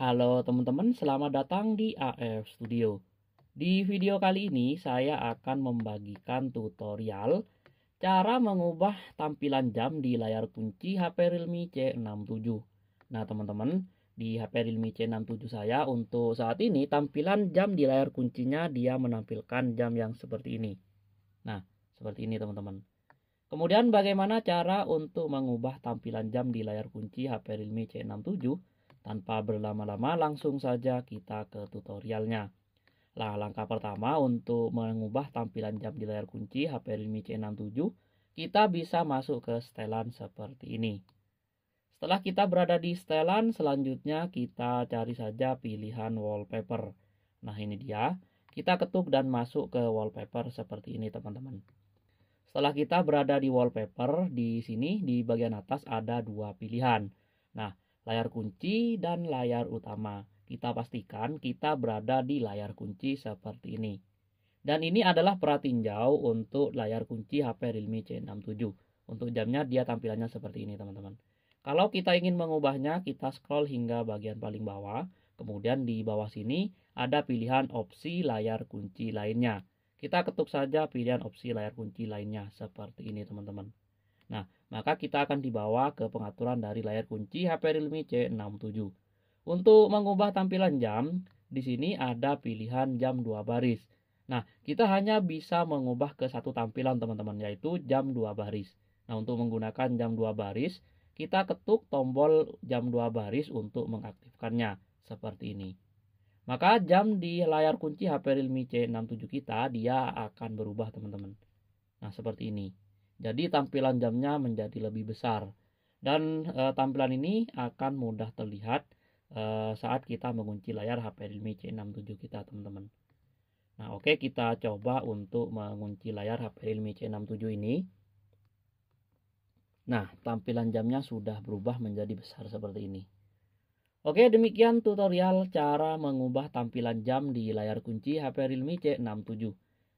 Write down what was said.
Halo teman-teman, selamat datang di AF Studio. Di video kali ini saya akan membagikan tutorial cara mengubah tampilan jam di layar kunci HP Realme C67. Nah teman-teman, di HP Realme C67 saya untuk saat ini tampilan jam di layar kuncinya dia menampilkan jam yang seperti ini. Nah, seperti ini teman-teman. Kemudian bagaimana cara untuk mengubah tampilan jam di layar kunci HP Realme C67? Tanpa berlama-lama langsung saja kita ke tutorialnya. Nah, langkah pertama untuk mengubah tampilan jam di layar kunci HP Realme C67, kita bisa masuk ke setelan seperti ini. Setelah kita berada di setelan, selanjutnya kita cari saja pilihan wallpaper. Nah, ini dia. Kita ketuk dan masuk ke wallpaper seperti ini, teman-teman. Setelah kita berada di wallpaper, di sini di bagian atas ada dua pilihan. Nah, layar kunci, dan layar utama. Kita pastikan kita berada di layar kunci seperti ini. Dan ini adalah pratinjau untuk layar kunci HP Realme C67. Untuk jamnya dia tampilannya seperti ini teman-teman. Kalau kita ingin mengubahnya, kita scroll hingga bagian paling bawah. Kemudian di bawah sini ada pilihan opsi layar kunci lainnya. Kita ketuk saja pilihan opsi layar kunci lainnya seperti ini teman-teman maka kita akan dibawa ke pengaturan dari layar kunci HP Realme C67. Untuk mengubah tampilan jam, di sini ada pilihan jam dua baris. Nah, kita hanya bisa mengubah ke satu tampilan teman-teman, yaitu jam dua baris. Nah, untuk menggunakan jam dua baris, kita ketuk tombol jam dua baris untuk mengaktifkannya, seperti ini. Maka jam di layar kunci HP Realme C67 kita, dia akan berubah teman-teman. Nah, seperti ini. Jadi tampilan jamnya menjadi lebih besar. Dan e, tampilan ini akan mudah terlihat e, saat kita mengunci layar HP Realme C67 kita, teman-teman. Nah, oke okay, kita coba untuk mengunci layar HP Realme C67 ini. Nah, tampilan jamnya sudah berubah menjadi besar seperti ini. Oke, demikian tutorial cara mengubah tampilan jam di layar kunci HP Realme C67.